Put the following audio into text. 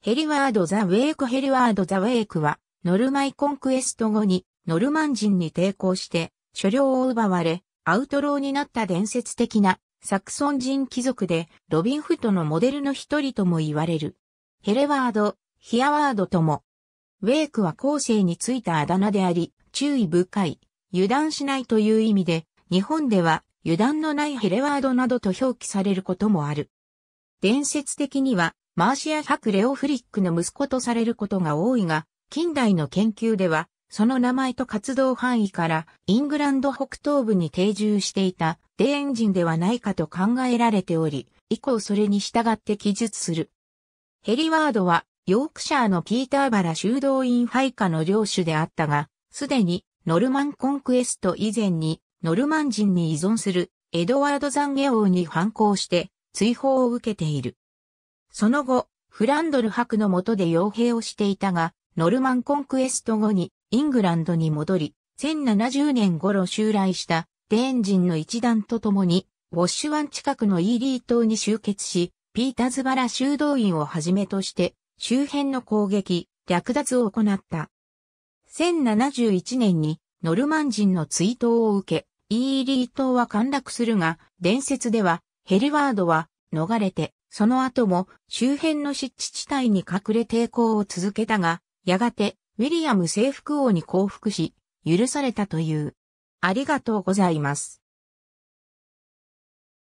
ヘリワード・ザ・ウェイク・ヘリワード・ザ・ウェイクは、ノルマイ・コンクエスト後に、ノルマン人に抵抗して、所領を奪われ、アウトローになった伝説的な、サクソン人貴族で、ロビンフトのモデルの一人とも言われる。ヘレワード、ヒアワードとも。ウェイクは後世についたあだ名であり、注意深い、油断しないという意味で、日本では油断のないヘレワードなどと表記されることもある。伝説的には、マーシア博レオフリックの息子とされることが多いが、近代の研究では、その名前と活動範囲からイングランド北東部に定住していたデーン人ではないかと考えられており、以降それに従って記述する。ヘリワードはヨークシャーのピーターバラ修道院配下の領主であったが、すでにノルマンコンクエスト以前にノルマン人に依存するエドワード・ザンゲ王に反抗して追放を受けている。その後、フランドル博の下で傭兵をしていたが、ノルマンコンクエスト後にイングランドに戻り、1070年頃襲来したデーン人の一団と共に、ウォッシュ湾近くのイーリー島に集結し、ピータズバラ修道院をはじめとして、周辺の攻撃、略奪を行った。1071年にノルマン人の追悼を受け、イーリー島は陥落するが、伝説では、ヘリワードは逃れて、その後も周辺の湿地地帯に隠れ抵抗を続けたが、やがてウィリアム征服王に降伏し、許されたという。ありがとうございます。